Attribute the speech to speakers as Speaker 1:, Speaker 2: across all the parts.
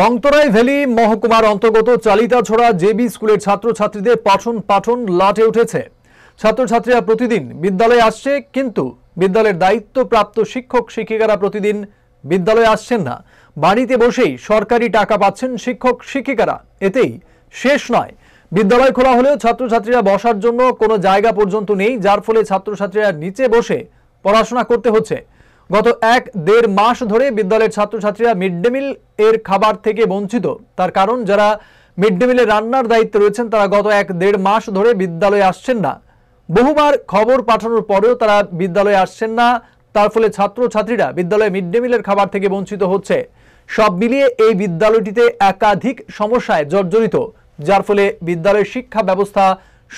Speaker 1: লংতরাই valley মহকুমার অন্তর্গত ছড়া জেবি স্কুলের ছাত্রছাত্রীদের পাঠন পাঠন লাটে উঠেছে ছাত্রছাত্রীরা প্রতিদিন বিদ্যালয়ে আসছে কিন্তু বিদ্যালয়ের দায়িত্বপ্রাপ্ত শিক্ষক শিক্ষিকারা প্রতিদিন বিদ্যালয়ে আসছেন না বাড়িতে বসেই সরকারি টাকা পাচ্ছেন শিক্ষক শিক্ষিকারা এতেই শেষ নয় বিদ্যালয় খোলা হলেও ছাত্রছাত্রীরা বসার জন্য কোনো জায়গা পর্যন্ত নেই যার ফলে ছাত্রছাত্রীরা নিচে বসে পড়াশোনা করতে হচ্ছে গত এক দেড় মাস ধরে বিদ্যালয়ের ছাত্রছাত্রীরা মিড ডে মিল এর খাবার থেকে বঞ্চিত তার কারণ যারা মিড ডে মিলে রান্নার দায়িত্বে রয়েছেন তারা গত এক দেড় মাস ধরে বিদ্যালয়ে আসছেন না বহুবার খবর পাঠানোর পরেও তারা বিদ্যালয়ে আসছেন না তার ফলে ছাত্রছাত্রীরা বিদ্যালয়ে মিড ডে মিলের খাবার থেকে বঞ্চিত হচ্ছে সব মিলিয়ে এই বিদ্যালয়টিতে একাধিক সমস্যায় জর্জরিত যার ফলে বিদ্যালয়ের শিক্ষা ব্যবস্থা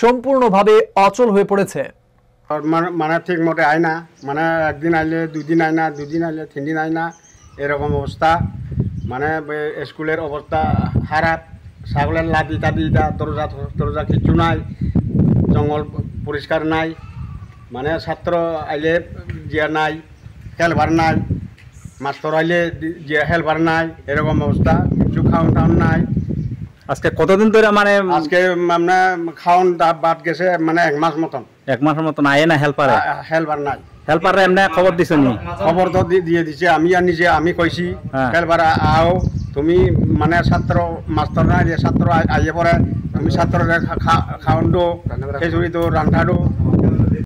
Speaker 1: সম্পূর্ণভাবে অচল হয়ে পড়েছে
Speaker 2: মানে, মানে ঠিক মতে আয় না মানে একদিন আইলে দুদিন আয় না দুদিন আইলে তিন দিন আয় না এরকম অবস্থা মানে স্কুলের অবস্থা খারাপ ছাগলের লাদি তাদি ইটা দরজা দরজা কিছু নাই জঙ্গল পরিষ্কার নাই মানে ছাত্র আইলে জিয়া নাই খেলবার নাই মাস্টর আইলে জিয়া খেলবার নাই এরকম অবস্থা কিছু খাওয়ান টাউন নাই আজকে কতদিন ধরে মানে আজকে আমরা খাওন বাদ গেছে মানে এক মাস মতন এক মাসের মতন আয়ে না হেল্পারে হেল্পার নাই হেল্পারে এমনি খবর দিছে নি খবর তো দিয়ে দিছে আমি আর নিজে আমি কইছি হ্যাঁ। হেল্পার আও তুমি মানে ছাত্র মাস্টার না যে ছাত্র আইয়ে পরে তুমি ছাত্র খাওন দো খিচুড়ি দো রান্ধাডো